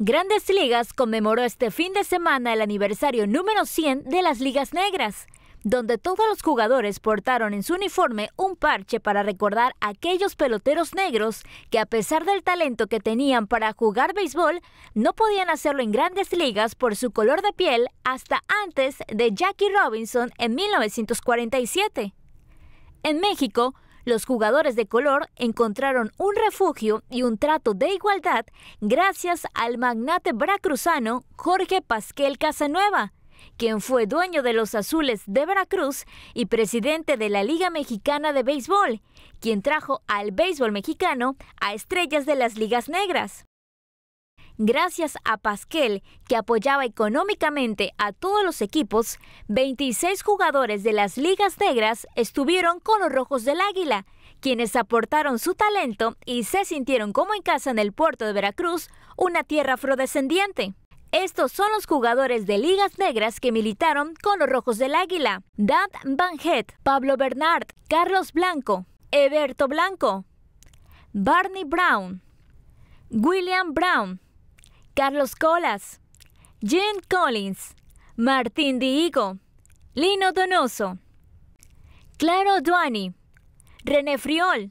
Grandes Ligas conmemoró este fin de semana el aniversario número 100 de las Ligas Negras, donde todos los jugadores portaron en su uniforme un parche para recordar aquellos peloteros negros que a pesar del talento que tenían para jugar béisbol, no podían hacerlo en Grandes Ligas por su color de piel hasta antes de Jackie Robinson en 1947. En México, los jugadores de color encontraron un refugio y un trato de igualdad gracias al magnate veracruzano Jorge Pasquel Casanueva, quien fue dueño de los Azules de Veracruz y presidente de la Liga Mexicana de Béisbol, quien trajo al béisbol mexicano a estrellas de las ligas negras. Gracias a Pasquel, que apoyaba económicamente a todos los equipos, 26 jugadores de las ligas negras estuvieron con los Rojos del Águila, quienes aportaron su talento y se sintieron como en casa en el puerto de Veracruz, una tierra afrodescendiente. Estos son los jugadores de ligas negras que militaron con los Rojos del Águila. Dad Van Pablo Bernard, Carlos Blanco, Eberto Blanco, Barney Brown, William Brown, Carlos Colas, Jim Collins, Martín Diego, Lino Donoso, Claro Duani, René Friol,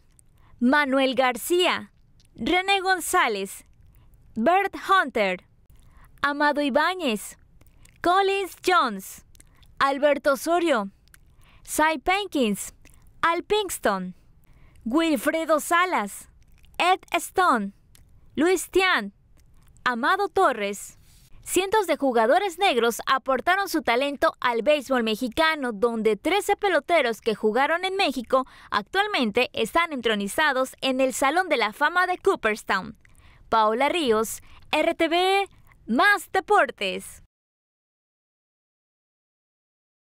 Manuel García, René González, Bert Hunter, Amado Ibáñez, Collins Jones, Alberto Osorio, Cy Penkins, Al Pinkston, Wilfredo Salas, Ed Stone, Luis Tian, Amado Torres. Cientos de jugadores negros aportaron su talento al béisbol mexicano, donde 13 peloteros que jugaron en México actualmente están entronizados en el Salón de la Fama de Cooperstown. Paola Ríos, RTV, Más Deportes.